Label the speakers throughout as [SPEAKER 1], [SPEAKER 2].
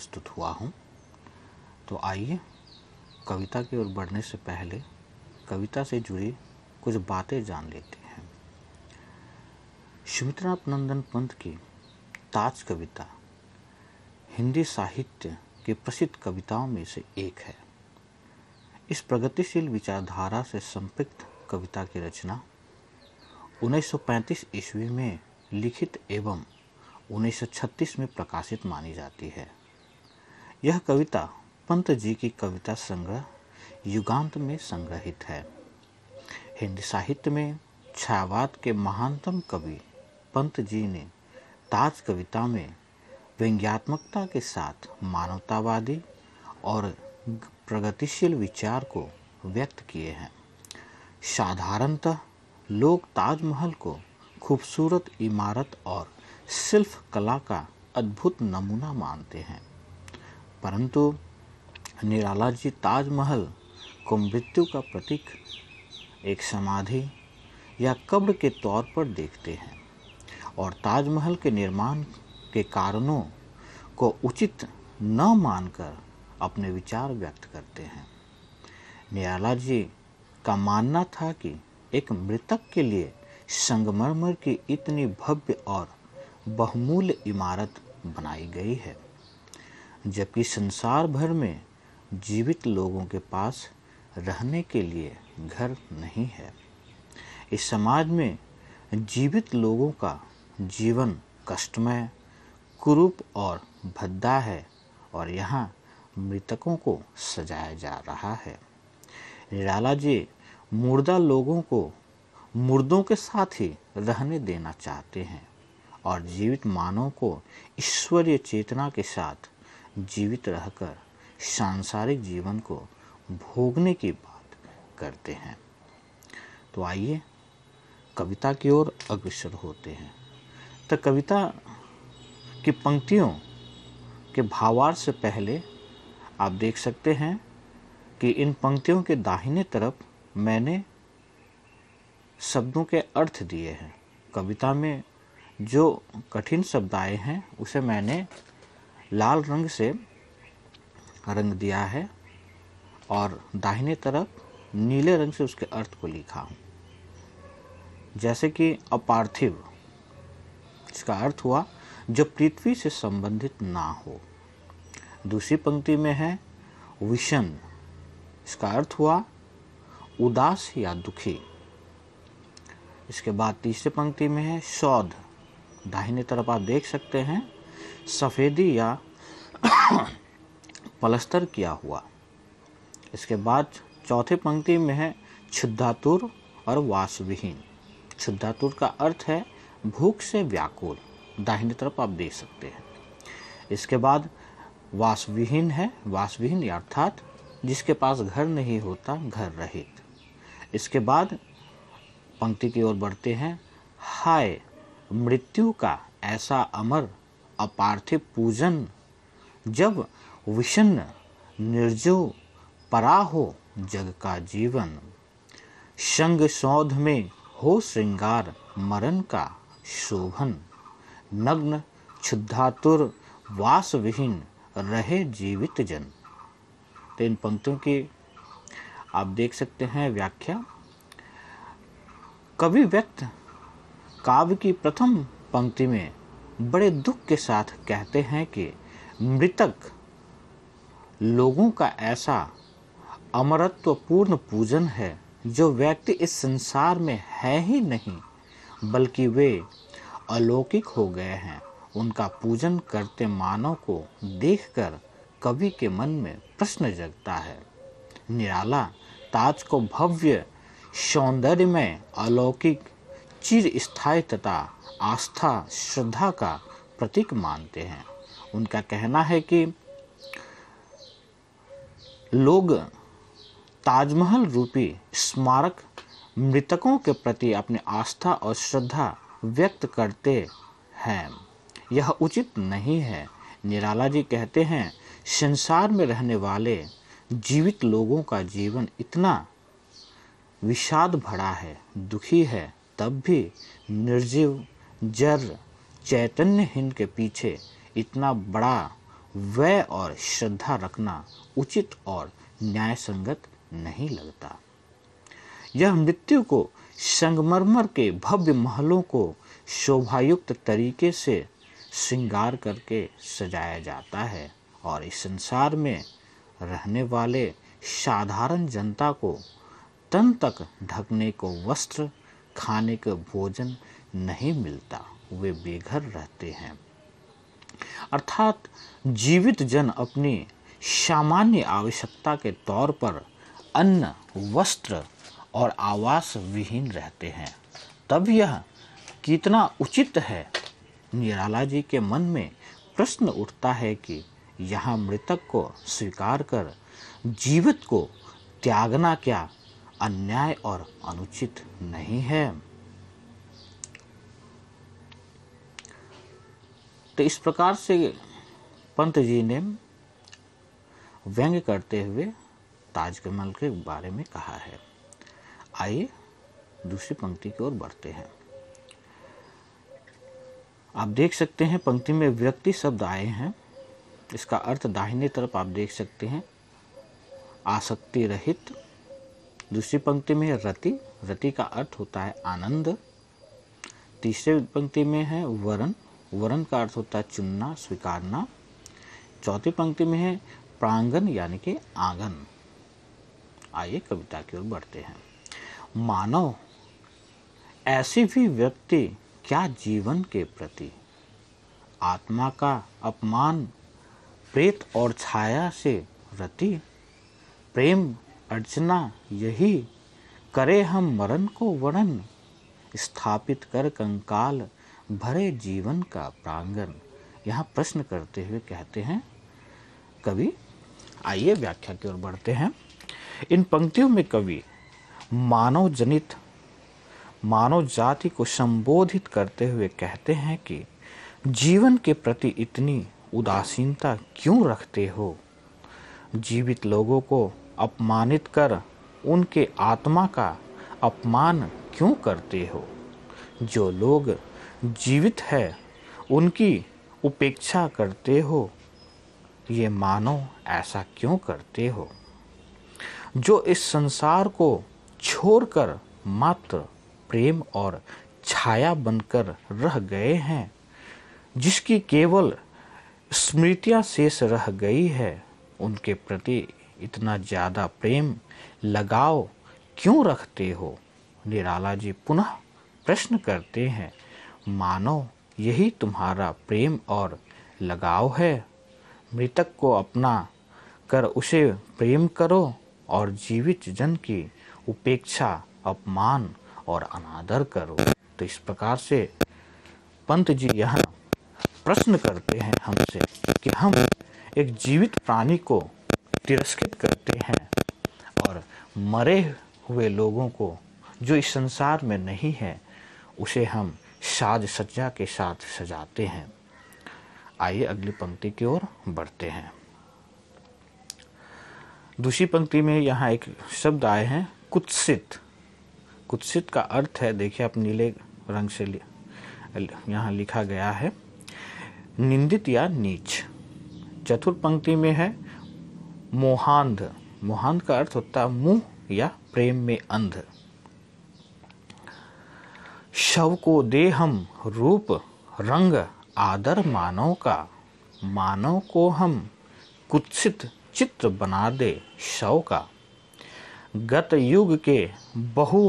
[SPEAKER 1] प्रस्तुत हुआ हूँ तो आइए कविता की ओर बढ़ने से पहले कविता से जुड़ी कुछ बातें जान लेते हैं सुमित्रानाथ नंदन पंत की ताज कविता हिंदी साहित्य के प्रसिद्ध कविताओं में से एक है इस प्रगतिशील विचारधारा से संपृक्त कविता की रचना 1935 ईस्वी में लिखित एवं 1936 में प्रकाशित मानी जाती है यह कविता पंत जी की कविता संग्रह युगांत में संग्रहित है हिंदी साहित्य में छायावाद के महानतम कवि पंत जी ने ताज कविता में व्यंग्यात्मकता के साथ मानवतावादी और प्रगतिशील विचार को व्यक्त किए हैं साधारणतः लोग ताजमहल को खूबसूरत इमारत और शिल्प कला का अद्भुत नमूना मानते हैं परंतु निराला जी ताजमहल को मृत्यु का प्रतीक एक समाधि या कब्र के तौर पर देखते हैं और ताजमहल के निर्माण के कारणों को उचित न मानकर अपने विचार व्यक्त करते हैं निराला जी का मानना था कि एक मृतक के लिए संगमरमर की इतनी भव्य और बहुमूल्य इमारत बनाई गई है जबकि संसार भर में जीवित लोगों के पास रहने के लिए घर नहीं है इस समाज में जीवित लोगों का जीवन कष्टमय कुरूप और भद्दा है और यहाँ मृतकों को सजाया जा रहा है निराला जी मुर्दा लोगों को मुर्दों के साथ ही रहने देना चाहते हैं और जीवित मानव को ईश्वरीय चेतना के साथ जीवित रहकर सांसारिक जीवन को भोगने की बात करते हैं तो आइए कविता की ओर अग्रसर होते हैं तो कविता की पंक्तियों के भावार से पहले आप देख सकते हैं कि इन पंक्तियों के दाहिने तरफ मैंने शब्दों के अर्थ दिए हैं कविता में जो कठिन शब्द आए हैं उसे मैंने लाल रंग से रंग दिया है और दाहिने तरफ नीले रंग से उसके अर्थ को लिखा हूँ जैसे कि अपार्थिव इसका अर्थ हुआ जो पृथ्वी से संबंधित ना हो दूसरी पंक्ति में है विषन इसका अर्थ हुआ उदास या दुखी इसके बाद तीसरी पंक्ति में है शौध दाहिने तरफ आप देख सकते हैं सफ़ेदी या पलस्तर किया हुआ इसके बाद चौथे पंक्ति में है क्षुद्धातुर और वासविहीन क्षुद्धातुर का अर्थ है भूख से व्याकुल दाहिनी तरफ आप देख सकते हैं इसके बाद वासविहीन है वासविहीन अर्थात जिसके पास घर नहीं होता घर रहित इसके बाद पंक्ति की ओर बढ़ते हैं हाय मृत्यु का ऐसा अमर अपार्थिव पूजन जब विषन्न निर्जो परा हो जग का जीवन संग सौध में हो श्रृंगार मरण का शोभन नग्न क्षुद्धातुर वास विहीन रहे जीवित जन तो इन पंक्तियों की आप देख सकते हैं व्याख्या कवि व्यक्त काव्य की प्रथम पंक्ति में बड़े दुख के साथ कहते हैं कि मृतक लोगों का ऐसा अमरत्वपूर्ण पूजन है जो व्यक्ति इस संसार में है ही नहीं बल्कि वे अलौकिक हो गए हैं उनका पूजन करते मानव को देखकर कवि के मन में प्रश्न जगता है निराला ताज को भव्य सौंदर्य में अलौकिक चिर स्थायी तथा आस्था श्रद्धा का प्रतीक मानते हैं उनका कहना है कि लोग ताजमहल रूपी स्मारक मृतकों के प्रति अपनी आस्था और श्रद्धा व्यक्त करते हैं यह उचित नहीं है निराला जी कहते हैं संसार में रहने वाले जीवित लोगों का जीवन इतना विषाद भरा है दुखी है तब भी निर्जीव चैतन्य चैतन्यहीन के पीछे इतना बड़ा व्यय और श्रद्धा रखना उचित और न्यायसंगत नहीं लगता यह मृत्यु को संगमरमर के भव्य महलों को शोभायुक्त तरीके से श्रृंगार करके सजाया जाता है और इस संसार में रहने वाले साधारण जनता को तन तक ढकने को वस्त्र खाने का भोजन नहीं मिलता वे बेघर रहते हैं अर्थात जीवित जन अपनी सामान्य आवश्यकता के तौर पर अन्न वस्त्र और आवास विहीन रहते हैं तब यह कितना उचित है निराला जी के मन में प्रश्न उठता है कि यहाँ मृतक को स्वीकार कर जीवित को त्यागना क्या अन्याय और अनुचित नहीं है तो इस प्रकार से पंत जी ने व्यंग करते हुए ताजकमल के बारे में कहा है आइए दूसरी पंक्ति की ओर बढ़ते हैं आप देख सकते हैं पंक्ति में व्यक्ति शब्द आए हैं इसका अर्थ दाहिने तरफ आप देख सकते हैं आसक्ति रहित दूसरी पंक्ति में रति रति का अर्थ होता है आनंद तीसरे पंक्ति में है वरण वरण का अर्थ होता है चुनना स्वीकारना चौथी पंक्ति में है प्रांगण यानी कि आंगन आइए कविता की ओर बढ़ते हैं मानव ऐसी भी व्यक्ति क्या जीवन के प्रति आत्मा का अपमान प्रेत और छाया से रति प्रेम अर्चना यही करे हम मरण को वरण स्थापित कर कंकाल भरे जीवन का प्रांगण यहाँ प्रश्न करते हुए कहते हैं कवि आइए व्याख्या की ओर बढ़ते हैं इन पंक्तियों में कवि मानव जनित मानव जाति को संबोधित करते हुए कहते हैं कि जीवन के प्रति इतनी उदासीनता क्यों रखते हो जीवित लोगों को अपमानित कर उनके आत्मा का अपमान क्यों करते हो जो लोग जीवित है उनकी उपेक्षा करते हो ये मानो ऐसा क्यों करते हो जो इस संसार को छोड़कर मात्र प्रेम और छाया बनकर रह गए हैं जिसकी केवल स्मृतियां शेष रह गई है उनके प्रति इतना ज़्यादा प्रेम लगाव क्यों रखते हो निराला जी पुनः प्रश्न करते हैं मानो यही तुम्हारा प्रेम और लगाव है मृतक को अपना कर उसे प्रेम करो और जीवित जन की उपेक्षा अपमान और अनादर करो तो इस प्रकार से पंत जी यह प्रश्न करते हैं हमसे कि हम एक जीवित प्राणी को तिरस्कृत करते हैं और मरे हुए लोगों को जो इस संसार में नहीं है उसे हम साज सज्जा के साथ सजाते हैं आइए अगली पंक्ति की ओर बढ़ते हैं दूसरी पंक्ति में यहाँ एक शब्द आए हैं कुत्सित कुत्सित का अर्थ है देखिए आप नीले रंग से यहाँ लिखा गया है निंदित या नीच चतुर्थ पंक्ति में है मोहांध मोहांध का अर्थ होता है मुंह या प्रेम में अंध शव को देहम रूप रंग आदर मानव का मानव को हम कुत्सित चित्र बना दे शव का गत युग के बहु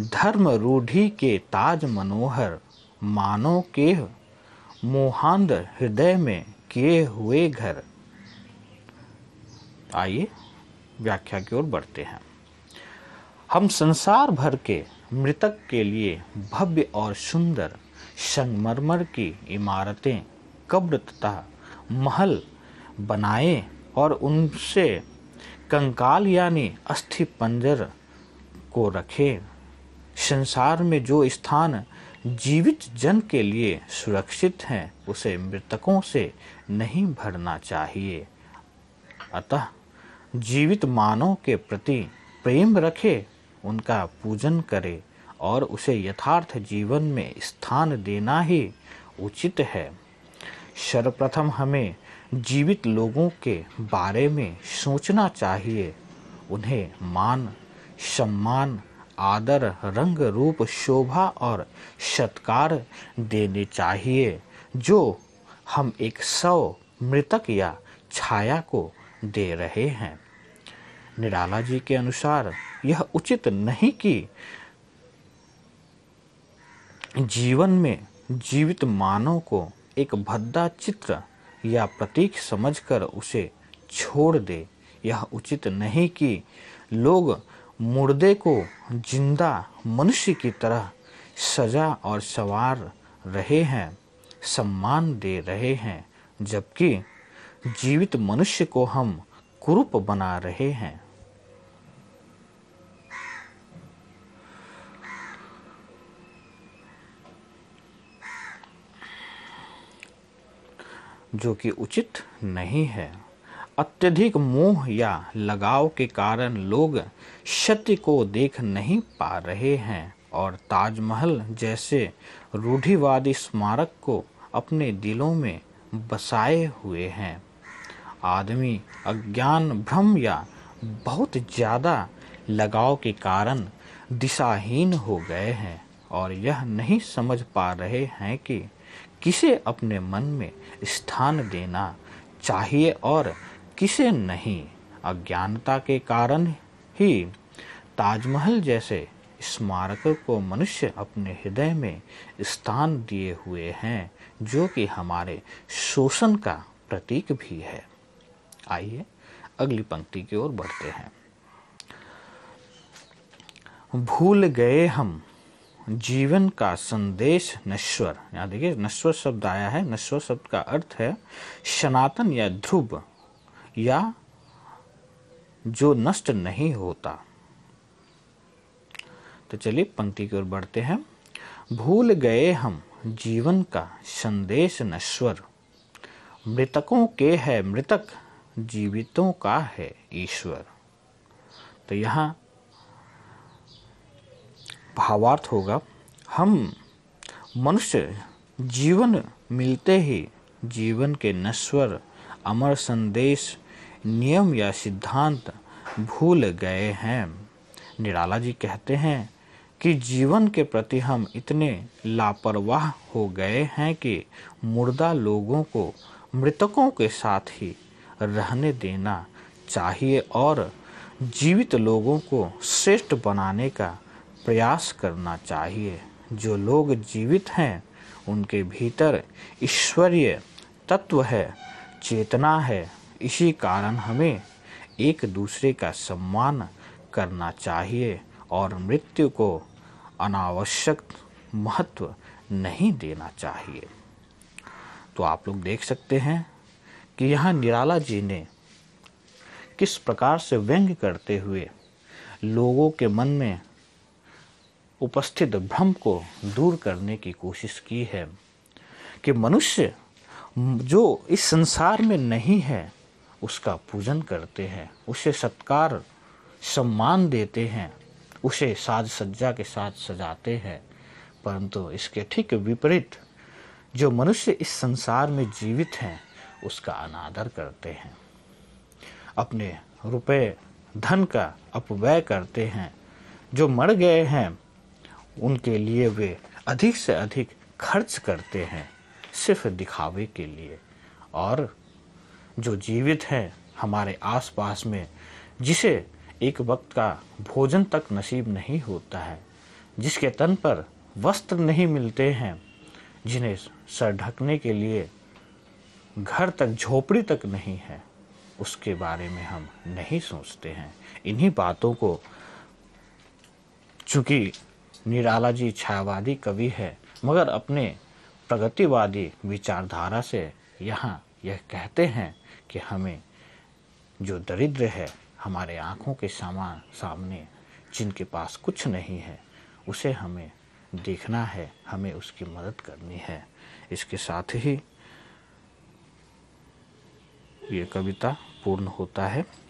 [SPEAKER 1] धर्म रूढ़ी के ताज मनोहर मानव के मोहांध हृदय में किए हुए घर आइए व्याख्या की ओर बढ़ते हैं हम संसार भर के मृतक के लिए भव्य और सुंदर संगमरमर की इमारतें कब्र तथा महल बनाए और उनसे कंकाल यानी अस्थि पंजर को रखे संसार में जो स्थान जीवित जन के लिए सुरक्षित हैं उसे मृतकों से नहीं भरना चाहिए अतः जीवित मानव के प्रति प्रेम रखे उनका पूजन करे और उसे यथार्थ जीवन में स्थान देना ही उचित है सर्वप्रथम हमें जीवित लोगों के बारे में सोचना चाहिए उन्हें मान सम्मान आदर रंग रूप शोभा और सत्कार देने चाहिए जो हम एक सौ मृतक या छाया को दे रहे हैं निराला जी के अनुसार यह उचित नहीं कि जीवन में जीवित मानव को एक भद्दा चित्र या प्रतीक समझकर उसे छोड़ दे यह उचित नहीं कि लोग मुर्दे को जिंदा मनुष्य की तरह सजा और सवार रहे हैं सम्मान दे रहे हैं जबकि जीवित मनुष्य को हम कुरूप बना रहे हैं जो कि उचित नहीं है अत्यधिक मोह या लगाव के कारण लोग क्षति को देख नहीं पा रहे हैं और ताजमहल जैसे रूढ़िवादी स्मारक को अपने दिलों में बसाए हुए हैं आदमी अज्ञान भ्रम या बहुत ज़्यादा लगाव के कारण दिशाहीन हो गए हैं और यह नहीं समझ पा रहे हैं कि किसे अपने मन में स्थान देना चाहिए और किसे नहीं अज्ञानता के कारण ही ताजमहल जैसे स्मारक को मनुष्य अपने हृदय में स्थान दिए हुए हैं जो कि हमारे शोषण का प्रतीक भी है आइए अगली पंक्ति की ओर बढ़ते हैं भूल गए हम जीवन का संदेश नश्वर यहाँ देखिए नश्वर शब्द आया है नश्वर शब्द का अर्थ है सनातन या ध्रुव या जो नष्ट नहीं होता तो चलिए पंक्ति की ओर बढ़ते हैं भूल गए हम जीवन का संदेश नश्वर मृतकों के है मृतक जीवितों का है ईश्वर तो यहाँ भावार्थ होगा हम मनुष्य जीवन मिलते ही जीवन के नश्वर अमर संदेश नियम या सिद्धांत भूल गए हैं निराला जी कहते हैं कि जीवन के प्रति हम इतने लापरवाह हो गए हैं कि मुर्दा लोगों को मृतकों के साथ ही रहने देना चाहिए और जीवित लोगों को श्रेष्ठ बनाने का प्रयास करना चाहिए जो लोग जीवित हैं उनके भीतर ईश्वरीय तत्व है चेतना है इसी कारण हमें एक दूसरे का सम्मान करना चाहिए और मृत्यु को अनावश्यक महत्व नहीं देना चाहिए तो आप लोग देख सकते हैं कि यहाँ निराला जी ने किस प्रकार से व्यंग्य करते हुए लोगों के मन में उपस्थित भ्रम को दूर करने की कोशिश की है कि मनुष्य जो इस संसार में नहीं है उसका पूजन करते हैं उसे सत्कार सम्मान देते हैं उसे साज सज्जा के साथ सजाते हैं परंतु इसके ठीक विपरीत जो मनुष्य इस संसार में जीवित हैं उसका अनादर करते हैं अपने रुपए धन का अपव्यय करते हैं जो मर गए हैं उनके लिए वे अधिक से अधिक खर्च करते हैं सिर्फ दिखावे के लिए और जो जीवित हैं हमारे आसपास में जिसे एक वक्त का भोजन तक नसीब नहीं होता है जिसके तन पर वस्त्र नहीं मिलते हैं जिन्हें सर ढकने के लिए घर तक झोपड़ी तक नहीं है उसके बारे में हम नहीं सोचते हैं इन्हीं बातों को चूँकि निराला जी छायावादी कवि है मगर अपने प्रगतिवादी विचारधारा से यहाँ यह कहते हैं कि हमें जो दरिद्र है हमारे आँखों के सामान सामने जिनके पास कुछ नहीं है उसे हमें देखना है हमें उसकी मदद करनी है इसके साथ ही ये कविता पूर्ण होता है